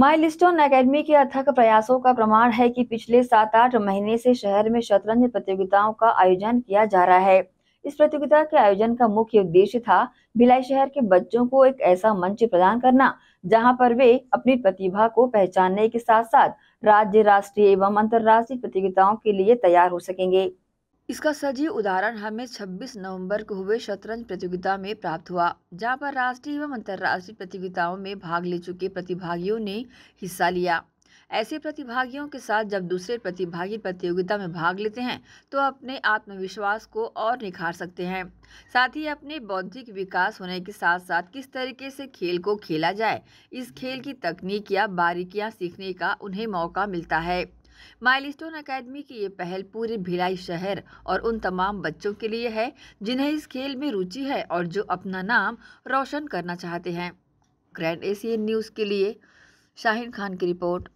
milestone academy के अथक प्रयासों का प्रमाण है कि पिछले सात आठ महीने से शहर में शतरंज प्रतियोगिताओं का आयोजन किया जा रहा है इस प्रतियोगिता के आयोजन का मुख्य उद्देश्य था भिलाई शहर के बच्चों को एक ऐसा मंच प्रदान करना जहां पर वे अपनी प्रतिभा को पहचानने के साथ साथ राज्य राष्ट्रीय एवं अंतर्राष्ट्रीय प्रतियोगिताओं के लिए तैयार हो सकेंगे इसका सजीव उदाहरण हमें 26 नवंबर को हुए शतरंज प्रतियोगिता में प्राप्त हुआ जहां पर राष्ट्रीय एवं अंतर्राष्ट्रीय प्रतियोगिताओं में भाग ले चुके प्रतिभागियों ने हिस्सा लिया ऐसे प्रतिभागियों के साथ जब दूसरे प्रतिभागी प्रतियोगिता में भाग लेते हैं तो अपने आत्मविश्वास को और निखार सकते हैं साथ ही अपने बौद्धिक विकास होने के साथ साथ किस तरीके से खेल को खेला जाए इस खेल की तकनीक या बारीकियां सीखने का उन्हें मौका मिलता है माइलस्टोन अकेडमी की ये पहल पूरे भिलाई शहर और उन तमाम बच्चों के लिए है जिन्हें इस खेल में रुचि है और जो अपना नाम रोशन करना चाहते हैं ग्रैंड एशियन न्यूज़ के लिए शाहिन खान की रिपोर्ट